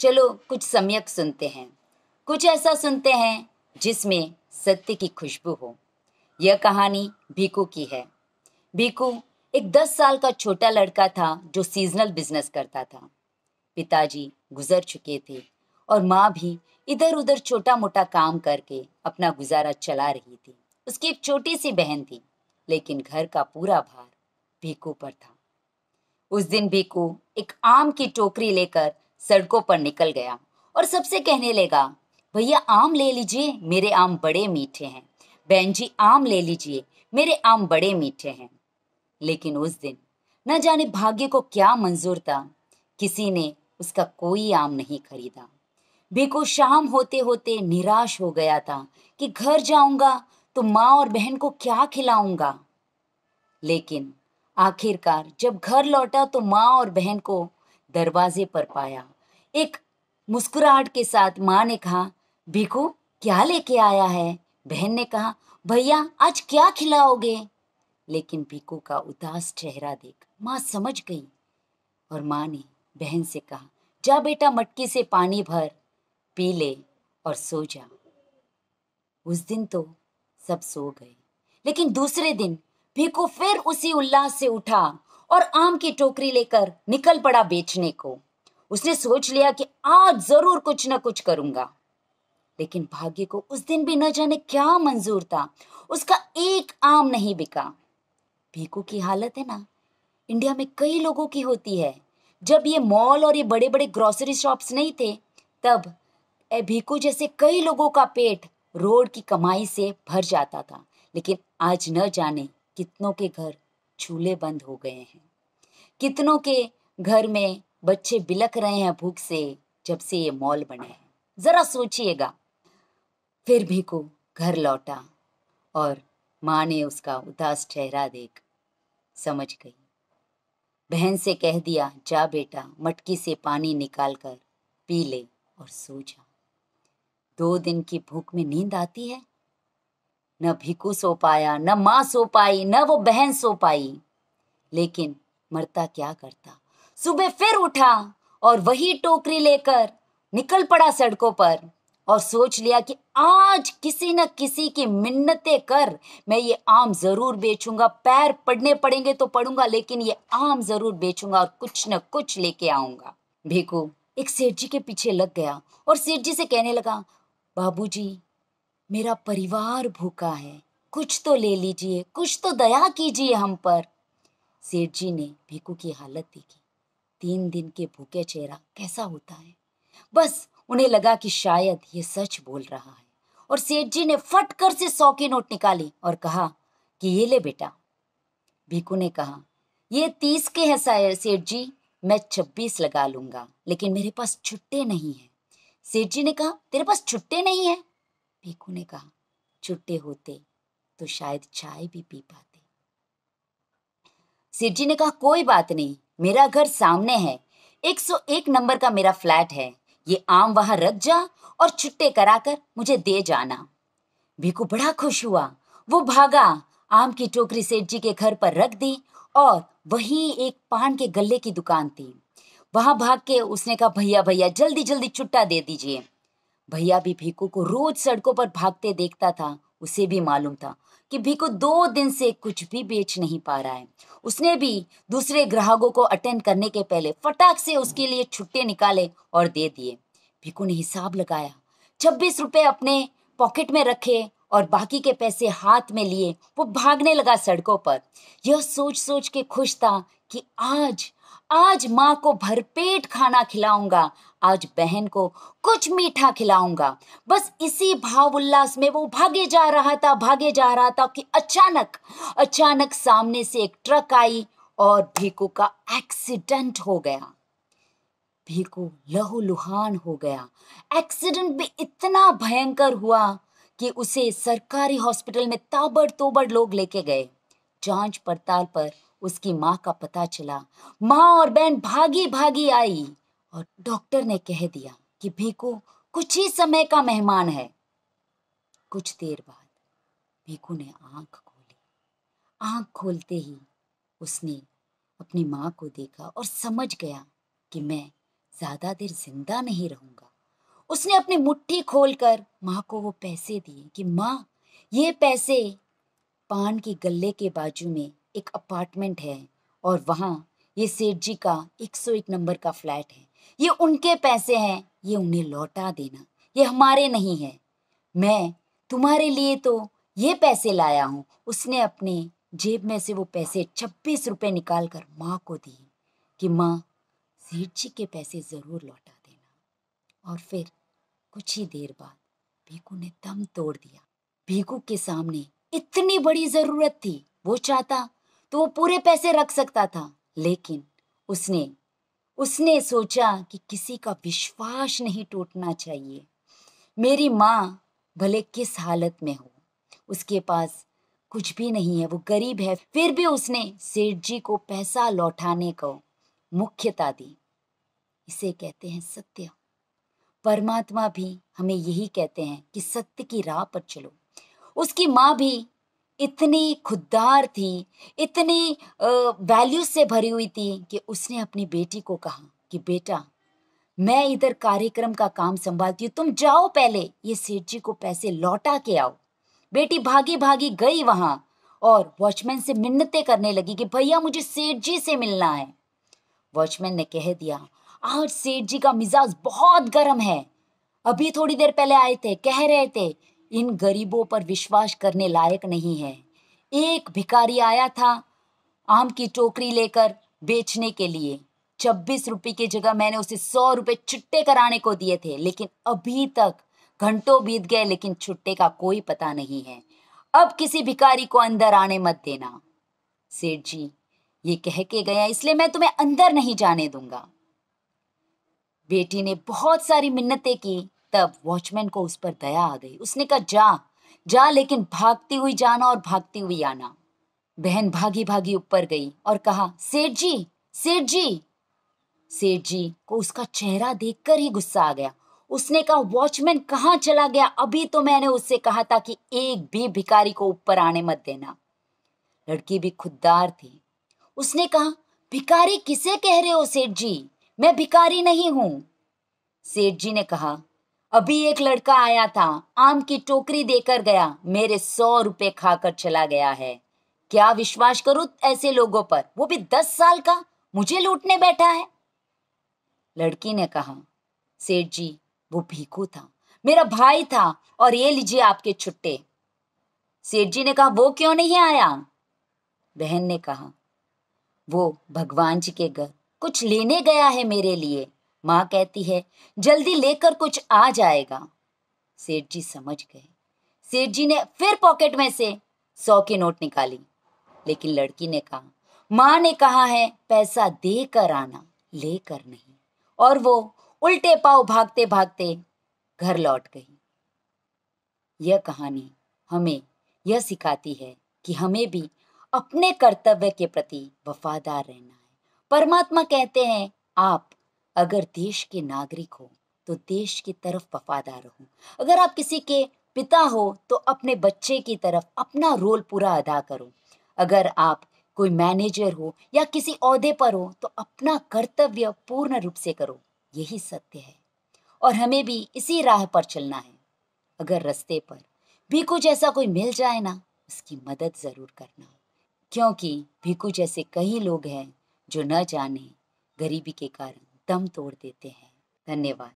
चलो कुछ सम्यक सुनते हैं कुछ ऐसा सुनते हैं जिसमें सत्य की खुशबू हो यह कहानी भीकू की है भीकू एक दस साल का छोटा लड़का था जो सीजनल बिजनेस करता था पिताजी गुजर चुके थे और माँ भी इधर उधर छोटा मोटा काम करके अपना गुजारा चला रही थी उसकी एक छोटी सी बहन थी लेकिन घर का पूरा भार भीकू पर था उस दिन भीकू एक आम की टोकरी लेकर सड़कों पर निकल गया और सबसे कहने लगा भैया आम ले लीजिए मेरे आम बड़े मीठे हैं बहन जी आम ले लीजिए मेरे आम बड़े मीठे हैं लेकिन उस दिन न जाने भाग्य को क्या मंजूर था किसी ने उसका कोई आम नहीं खरीदा बेको शाम होते होते निराश हो गया था कि घर जाऊंगा तो माँ और बहन को क्या खिलाऊंगा लेकिन आखिरकार जब घर लौटा तो माँ और बहन को दरवाजे पर पाया एक मुस्कुराहट के साथ माँ ने कहा भीखू क्या लेके आया है बहन ने कहा भैया आज क्या खिलाओगे लेकिन भीखू का उदास चेहरा देख माँ समझ गई और माँ ने बहन से कहा जा बेटा मटकी से पानी भर पी ले और सो जा उस दिन तो सब सो गए लेकिन दूसरे दिन भीखू फिर उसी उल्लास से उठा और आम की टोकरी लेकर निकल पड़ा बेचने को उसने सोच लिया कि आज जरूर कुछ ना कुछ करूंगा लेकिन भाग्य को उस दिन भी न जाने क्या मंजूर था उसका एक आम नहीं बिका भीकू की हालत है ना इंडिया में कई लोगों की होती है जब ये मॉल और ये बड़े बड़े ग्रोसरी शॉप्स नहीं थे तब भीकू जैसे कई लोगों का पेट रोड की कमाई से भर जाता था लेकिन आज न जाने कितनों के घर चूल्हे बंद हो गए हैं कितनों के घर में बच्चे बिलक रहे हैं भूख से जब से ये मॉल बने हैं जरा सोचिएगा फिर भी को घर लौटा और माँ ने उसका उदास चेहरा देख समझ गई बहन से कह दिया जा बेटा मटकी से पानी निकाल कर पी ले और सो जा दो दिन की भूख में नींद आती है न भिकू सो पाया न माँ सो पाई न वो बहन सो पाई लेकिन मरता क्या करता सुबह फिर उठा और वही टोकरी लेकर निकल पड़ा सड़कों पर और सोच लिया कि आज किसी न किसी की मिन्नते कर मैं ये आम जरूर बेचूंगा पैर पड़ने पड़ेंगे तो पड़ूंगा लेकिन ये आम जरूर बेचूंगा और कुछ न कुछ लेके आऊंगा भिकू एक सेठ जी के पीछे लग गया और सेठ जी से कहने लगा बाबूजी मेरा परिवार भूखा है कुछ तो ले लीजिए कुछ तो दया कीजिए हम पर सेठ जी ने भीकू की हालत देखी तीन दिन के भूखे चेहरा कैसा होता है बस उन्हें लगा कि शायद ये सच बोल रहा है और सेठ जी ने फट कर से सौ की नोट निकाली और कहा कि ये ले बेटा भीखू ने कहा ये तीस के हैं सेठ जी मैं छब्बीस लगा लूंगा लेकिन मेरे पास छुट्टे नहीं है सेठ जी ने कहा तेरे पास छुट्टे नहीं है भीकू ने कहा छुट्टे होते तो शायद चाय भी पी पाते सेठ जी ने कहा कोई बात नहीं मेरा घर सामने है 101 नंबर का मेरा फ्लैट है ये आम वहां रख जा और छुट्टे कराकर मुझे दे जाना भिकू बड़ा खुश हुआ वो भागा आम की टोकरी सेठ जी के घर पर रख दी और वही एक पान के गले की दुकान थी वहां भाग के उसने कहा भैया भैया जल्दी जल्दी छुट्टा दे दीजिए भैया भी भिकू को रोज सड़कों पर भागते देखता था उसे भी मालूम था कि भीको दो दिन से कुछ भी बेच नहीं पा रहा है उसने भी दूसरे ग्राहकों को अटेंड करने के पहले फटाक से उसके लिए छुट्टे निकाले और दे दिए भीकू ने हिसाब लगाया छब्बीस रुपए अपने पॉकेट में रखे और बाकी के पैसे हाथ में लिए वो भागने लगा सड़कों पर यह सोच सोच के खुश था कि आज आज माँ को भरपेट खाना खिलाऊंगा आज बहन को कुछ मीठा खिलाऊंगा बस इसी भाव उल्लास में वो भागे जा रहा था भागे जा रहा था कि अचानक अचानक सामने से एक ट्रक आई और भीकू का एक्सीडेंट हो गया भीकू लहूलुहान हो गया एक्सीडेंट भी इतना भयंकर हुआ कि उसे सरकारी हॉस्पिटल में ताबड़तोबड़ लोग लेके गए जांच पड़ताल पर उसकी माँ का पता चला माँ और बहन भागी भागी आई और डॉक्टर ने कह दिया कि भीकू कुछ ही समय का मेहमान है कुछ देर बाद भीकू ने आंख खोली आंख खोलते ही उसने अपनी माँ को देखा और समझ गया कि मैं ज्यादा देर जिंदा नहीं रहूंगा उसने अपनी मुट्ठी खोलकर माँ को वो पैसे दिए कि माँ ये पैसे पान की गले के बाजू में एक अपार्टमेंट है और वहाँ ये सेठ जी का 101 नंबर का फ्लैट है ये उनके पैसे हैं ये उन्हें लौटा देना ये हमारे नहीं है मैं तुम्हारे लिए तो ये पैसे लाया हूँ उसने अपने जेब में से वो पैसे छब्बीस रुपये निकाल कर माँ को दिए कि माँ सेठ जी के पैसे ज़रूर लौटा देना और फिर कुछ ही देर बाद भीकू ने दम तोड़ दिया भीकू के सामने इतनी बड़ी ज़रूरत थी वो चाहता तो वो पूरे पैसे रख सकता था लेकिन उसने उसने सोचा कि किसी का विश्वास नहीं टूटना चाहिए मेरी माँ भले किस हालत में हो उसके पास कुछ भी नहीं है वो गरीब है फिर भी उसने सेठ जी को पैसा लौटाने को मुख्यता दी इसे कहते हैं सत्य परमात्मा भी हमें यही कहते हैं कि सत्य की राह पर चलो उसकी माँ भी इतनी खुददार थी इतनी वैल्यू से भरी हुई थी कि उसने अपनी बेटी को कहा कि बेटा मैं इधर कार्यक्रम का काम संभालती हूँ तुम जाओ पहले ये सेठ जी को पैसे लौटा के आओ बेटी भागी भागी गई वहां और वॉचमैन से मिन्नतें करने लगी कि भैया मुझे सेठ जी से मिलना है वॉचमैन ने कह दिया आज सेठ जी का मिजाज बहुत गर्म है अभी थोड़ी देर पहले आए थे कह रहे थे इन गरीबों पर विश्वास करने लायक नहीं है एक भिकारी आया था आम की टोकरी लेकर बेचने के लिए छब्बीस रुपये की जगह मैंने उसे सौ रुपये छुट्टे कराने को दिए थे लेकिन अभी तक घंटों बीत गए लेकिन छुट्टे का कोई पता नहीं है अब किसी भिकारी को अंदर आने मत देना सेठ जी ये कह के गया इसलिए मैं तुम्हें अंदर नहीं जाने दूंगा बेटी ने बहुत सारी मिन्नतें की तब वॉचमैन को उस पर दया आ गई उसने कहा जा जा लेकिन भागती हुई जाना और भागती हुई आना बहन भागी भागी ऊपर गई और कहा सेठ जी सेठ जी सेठ जी को उसका चेहरा देखकर ही गुस्सा आ गया उसने कहा वॉचमैन कहाँ चला गया अभी तो मैंने उससे कहा था कि एक भी भिखारी को ऊपर आने मत देना लड़की भी खुददार थी उसने कहा भिखारी किसे कह रहे हो सेठ जी मैं भिकारी नहीं हूं सेठ जी ने कहा अभी एक लड़का आया था आम की टोकरी देकर गया मेरे सौ रुपए खाकर चला गया है क्या विश्वास करो ऐसे लोगों पर वो भी दस साल का मुझे लूटने बैठा है लड़की ने कहा सेठ जी वो भीखू था मेरा भाई था और ये लीजिए आपके छुट्टे सेठ जी ने कहा वो क्यों नहीं आया बहन ने कहा वो भगवान जी के घर कुछ लेने गया है मेरे लिए माँ कहती है जल्दी लेकर कुछ आ जाएगा सेठ जी समझ गए सेठ जी ने फिर पॉकेट में से सौ की नोट निकाली लेकिन लड़की ने कहा माँ ने कहा है पैसा दे कर आना लेकर नहीं और वो उल्टे पाव भागते भागते घर लौट गई यह कहानी हमें यह सिखाती है कि हमें भी अपने कर्तव्य के प्रति वफादार रहना है परमात्मा कहते हैं आप अगर देश के नागरिक हो तो देश की तरफ वफादार हो अगर आप किसी के पिता हो तो अपने बच्चे की तरफ अपना रोल पूरा अदा करो अगर आप कोई मैनेजर हो या किसी औहदे पर हो तो अपना कर्तव्य पूर्ण रूप से करो यही सत्य है और हमें भी इसी राह पर चलना है अगर रस्ते पर भी कुछ ऐसा कोई मिल जाए ना उसकी मदद ज़रूर करना क्योंकि भी कुछ ऐसे कई लोग हैं जो न जाने गरीबी के कारण दम तोड़ देते हैं धन्यवाद